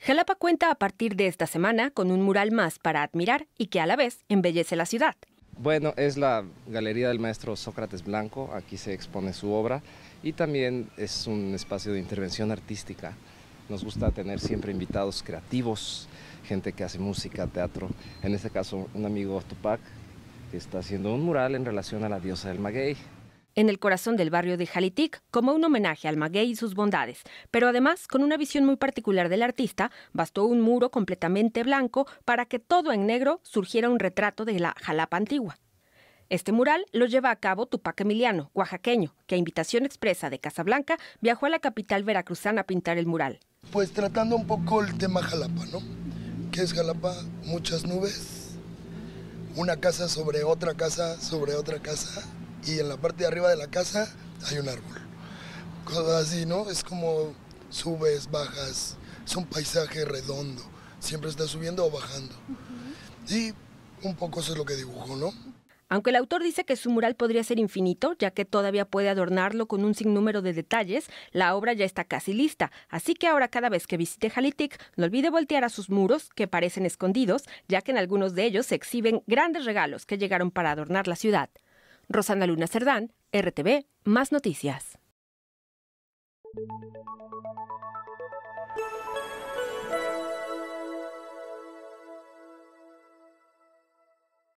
Jalapa cuenta a partir de esta semana con un mural más para admirar y que a la vez embellece la ciudad. Bueno, es la galería del maestro Sócrates Blanco, aquí se expone su obra y también es un espacio de intervención artística. Nos gusta tener siempre invitados creativos, gente que hace música, teatro. En este caso, un amigo Tupac que está haciendo un mural en relación a la diosa del maguey. En el corazón del barrio de Jalitic, como un homenaje al maguey y sus bondades, pero además con una visión muy particular del artista, bastó un muro completamente blanco para que todo en negro surgiera un retrato de la Jalapa antigua. Este mural lo lleva a cabo Tupac Emiliano, oaxaqueño, que a invitación expresa de Casablanca viajó a la capital veracruzana a pintar el mural. Pues tratando un poco el tema Jalapa, ¿no? ¿Qué es Jalapa? Muchas nubes, una casa sobre otra casa sobre otra casa y en la parte de arriba de la casa hay un árbol. Cosas así, ¿no? Es como subes, bajas, es un paisaje redondo, siempre está subiendo o bajando. Y un poco eso es lo que dibujo, ¿no? Aunque el autor dice que su mural podría ser infinito, ya que todavía puede adornarlo con un sinnúmero de detalles, la obra ya está casi lista, así que ahora cada vez que visite Jalitic no olvide voltear a sus muros, que parecen escondidos, ya que en algunos de ellos se exhiben grandes regalos que llegaron para adornar la ciudad. Rosana Luna Cerdán, RTV, más noticias.